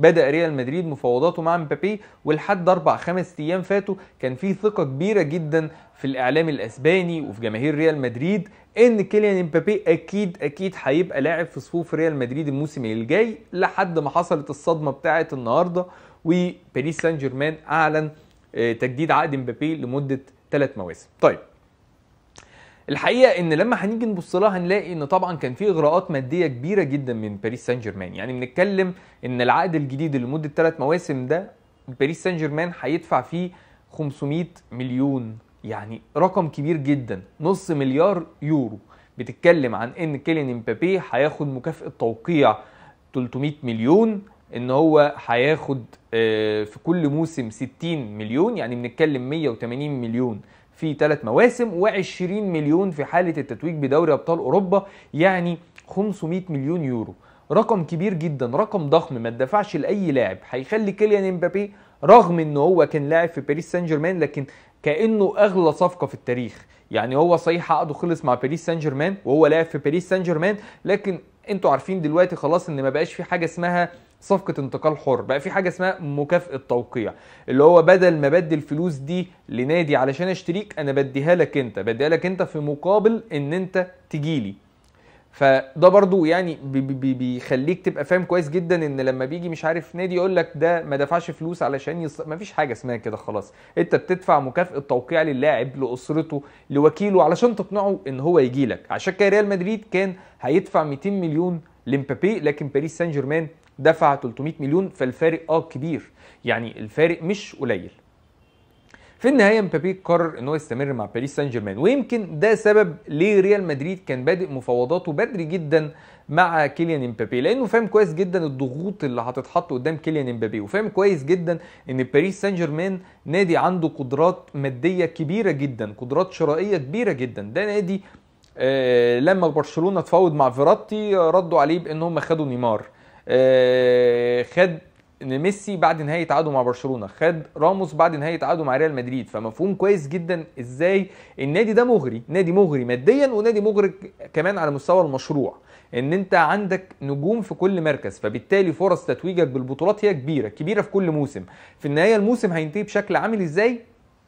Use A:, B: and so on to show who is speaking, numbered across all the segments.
A: بدأ ريال مدريد مفاوضاته مع مبابي ولحد أربع خمس أيام فاتوا كان في ثقة كبيرة جدا في الإعلام الأسباني وفي جماهير ريال مدريد ان كيليان مبابي اكيد اكيد هيبقى لاعب في صفوف ريال مدريد الموسم الجاي لحد ما حصلت الصدمه بتاعه النهارده وباريس سان جيرمان اعلن آه، تجديد عقد مبابي لمده ثلاث مواسم. طيب الحقيقه ان لما هنيجي نبص لها هنلاقي ان طبعا كان في اغراءات ماديه كبيره جدا من باريس سان جيرمان يعني بنتكلم ان العقد الجديد اللي لمده ثلاث مواسم ده باريس سان جيرمان هيدفع فيه 500 مليون يعني رقم كبير جدا نص مليار يورو بتتكلم عن ان كيلين امبابي هياخد مكافاه توقيع 300 مليون ان هو هياخد آه، في كل موسم 60 مليون يعني بنتكلم 180 مليون في ثلاث مواسم و20 مليون في حاله التتويج بدوري ابطال اوروبا يعني 500 مليون يورو رقم كبير جدا رقم ضخم ما اتدفعش لاي لاعب هيخلي كيليان امبابي رغم ان هو كان لاعب في باريس سان جيرمان لكن كانه اغلى صفقه في التاريخ يعني هو صحيح عقده خلص مع باريس سان جيرمان وهو لاعب في باريس سان جيرمان لكن انتوا عارفين دلوقتي خلاص ان ما بقاش في حاجه اسمها صفقه انتقال حر بقى في حاجه اسمها مكافاه توقيع اللي هو بدل ما بدي الفلوس دي لنادي علشان اشتريك انا بديها لك انت بديها لك انت في مقابل ان انت تجيلي فده برضو يعني بيخليك تبقى فاهم كويس جدا ان لما بيجي مش عارف نادي يقول لك ده ما دفعش فلوس علشان يص... ما فيش حاجه اسمها كده خلاص انت بتدفع مكافاه توقيع للاعب لاسرته لوكيله علشان تقنعه ان هو يجي لك عشان كده ريال مدريد كان هيدفع 200 مليون لمبابي لكن باريس سان جيرمان دفع 300 مليون فالفارق اه كبير يعني الفارق مش قليل في النهاية مبابي قرر ان هو يستمر مع باريس سان جيرمان ويمكن ده سبب ليه ريال مدريد كان بادئ مفاوضاته بدري جدا مع كيليان امبابي لانه فاهم كويس جدا الضغوط اللي هتتحط قدام كيليان امبابي وفاهم كويس جدا ان باريس سان جيرمان نادي عنده قدرات مادية كبيرة جدا قدرات شرائية كبيرة جدا ده نادي آه لما برشلونة تفاوض مع فيراتي آه، ردوا عليه بانهم خدوا نيمار آه، خد ميسي بعد نهايه تعاقده مع برشلونه خد راموس بعد نهايه تعاقده مع ريال مدريد فمفهوم كويس جدا ازاي النادي ده مغري نادي مغري ماديا ونادي مغري كمان على مستوى المشروع ان انت عندك نجوم في كل مركز فبالتالي فرص تتويجك بالبطولات هي كبيره كبيره في كل موسم في النهايه الموسم هينتهي بشكل عامل ازاي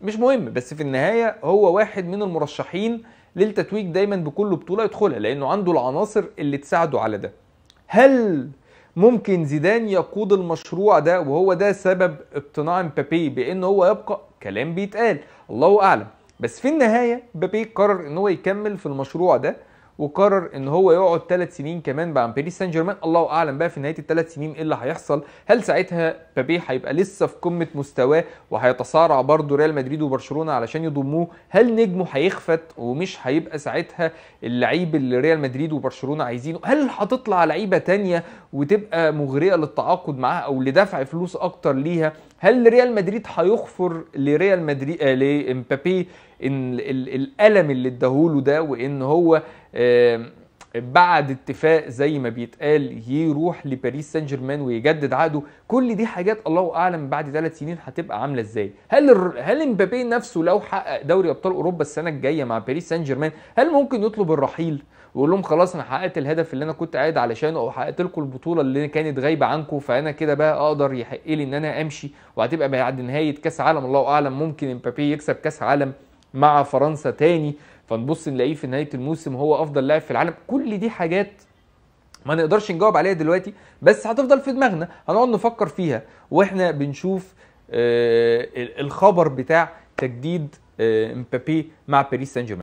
A: مش مهم بس في النهايه هو واحد من المرشحين للتتويج دايما بكل بطوله يدخلها لانه عنده العناصر اللي تساعده على ده هل ممكن زيدان يقود المشروع ده وهو ده سبب اقتناع امبابي بان هو يبقى كلام بيتقال الله اعلم بس في النهايه مبابي قرر ان هو يكمل في المشروع ده وقرر ان هو يقعد ثلاث سنين كمان مع باريس سان جيرمان الله اعلم بقى في نهايه الثلاث سنين ايه اللي هيحصل هل ساعتها بابي هيبقى لسه في قمه مستواه وهيتصارع برضه ريال مدريد وبرشلونه علشان يضموه هل نجمه هيخفت ومش هيبقى ساعتها اللعيب اللي ريال مدريد وبرشلونه عايزينه هل هتطلع لعيبه تانية وتبقى مغريه للتعاقد معاها او لدفع فلوس اكتر ليها هل ريال مدريد هيغفر لريال مدريد آه، لامبابي ان الالم اللي اداهوله ده وان هو آه بعد اتفاق زي ما بيتقال يروح لباريس سان جيرمان ويجدد عقده كل دي حاجات الله اعلم بعد ثلاث سنين هتبقى عامله ازاي هل ال... هل امبابي نفسه لو حقق دوري ابطال اوروبا السنه الجايه مع باريس سان جيرمان هل ممكن يطلب الرحيل ويقول لهم خلاص انا حققت الهدف اللي انا كنت قاعد علشانه او حققت لكم البطوله اللي كانت غايبه عنكم فانا كده بقى اقدر يحق لي ان انا امشي وهتبقى بعد نهايه كاس عالم الله اعلم ممكن امبابي يكسب كاس عالم مع فرنسا تاني فنبص نلاقيه في نهايه الموسم هو افضل لاعب في العالم كل دي حاجات ما نقدرش نجاوب عليها دلوقتي بس هتفضل في دماغنا هنقعد نفكر فيها واحنا بنشوف آه، الخبر بتاع تجديد آه، مبابي مع باريس سان جيرمان